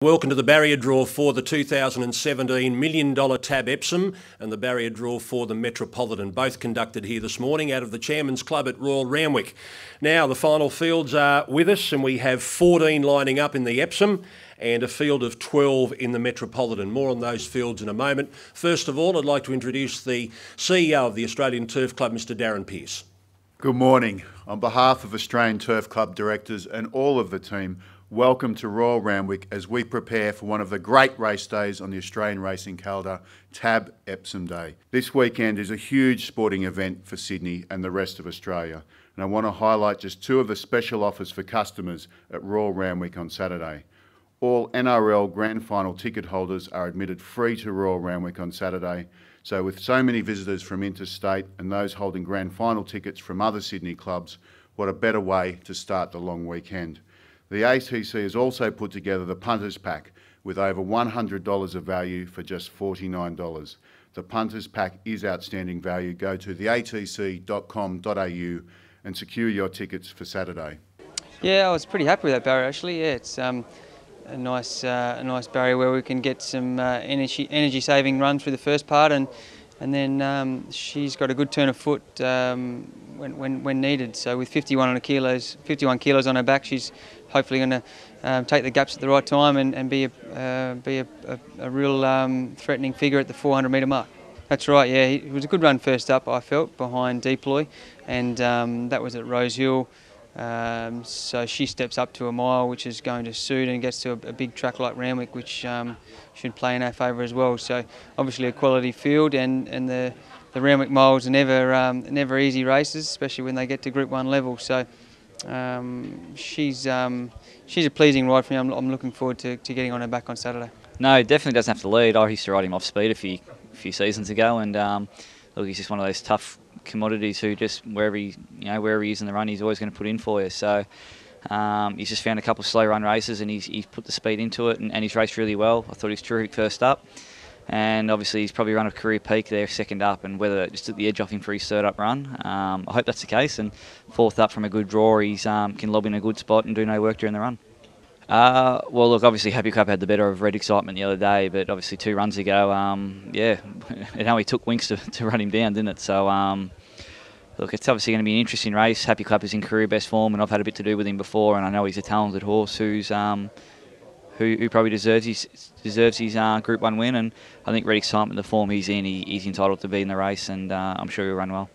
Welcome to the barrier draw for the 2017 million dollar tab Epsom and the barrier draw for the Metropolitan, both conducted here this morning out of the Chairman's Club at Royal Ramwick. Now the final fields are with us and we have 14 lining up in the Epsom and a field of 12 in the Metropolitan. More on those fields in a moment. First of all, I'd like to introduce the CEO of the Australian Turf Club, Mr Darren Pearce. Good morning. On behalf of Australian Turf Club directors and all of the team, Welcome to Royal Randwick as we prepare for one of the great race days on the Australian racing calendar, TAB Epsom Day. This weekend is a huge sporting event for Sydney and the rest of Australia, and I want to highlight just two of the special offers for customers at Royal Randwick on Saturday. All NRL Grand Final ticket holders are admitted free to Royal Randwick on Saturday, so with so many visitors from interstate and those holding Grand Final tickets from other Sydney clubs, what a better way to start the long weekend. The ACC has also put together the Punters Pack with over $100 of value for just $49. The Punters Pack is outstanding value. Go to theatc.com.au and secure your tickets for Saturday. Yeah, I was pretty happy with that barrier actually. Yeah, it's um, a nice, uh, a nice barrier where we can get some uh, energy, energy-saving run through the first part, and and then um, she's got a good turn of foot um, when, when, when needed. So with 51 on kilos, 51 kilos on her back, she's hopefully going to um, take the gaps at the right time and, and be a uh, be a, a, a real um, threatening figure at the 400 metre mark. That's right, yeah. It was a good run first up, I felt, behind Deploy, and um, that was at Rosehill. Um, so she steps up to a mile, which is going to suit and gets to a, a big track like Ramwick, which um, should play in our favour as well. So obviously a quality field, and, and the the Randwick Miles are never um, never easy races, especially when they get to Group One level. So um, she's um, she's a pleasing ride for me. I'm, I'm looking forward to, to, getting on her back on Saturday. No, definitely doesn't have to lead. I used to ride him off speed a few few seasons ago, and um, look, he's just one of those tough commodities who just wherever he you know wherever he is in the run, he's always going to put in for you. So. Um, he's just found a couple of slow run races and he's, he's put the speed into it and, and he's raced really well. I thought he was terrific first up and obviously he's probably run a career peak there, second up, and whether it just took the edge off him for his third up run. Um, I hope that's the case, and fourth up from a good draw, he um, can lob in a good spot and do no work during the run. Uh, well, look, obviously Happy Cup had the better of Red Excitement the other day, but obviously two runs ago, um, yeah, it only took Winks to, to run him down, didn't it? So, um, look, it's obviously going to be an interesting race. Happy Cup is in career best form, and I've had a bit to do with him before, and I know he's a talented horse who's um, – who, who probably deserves his deserves his uh, Group One win. And I think Reddick excitement. the form he's in, he, he's entitled to be in the race, and uh, I'm sure he'll run well.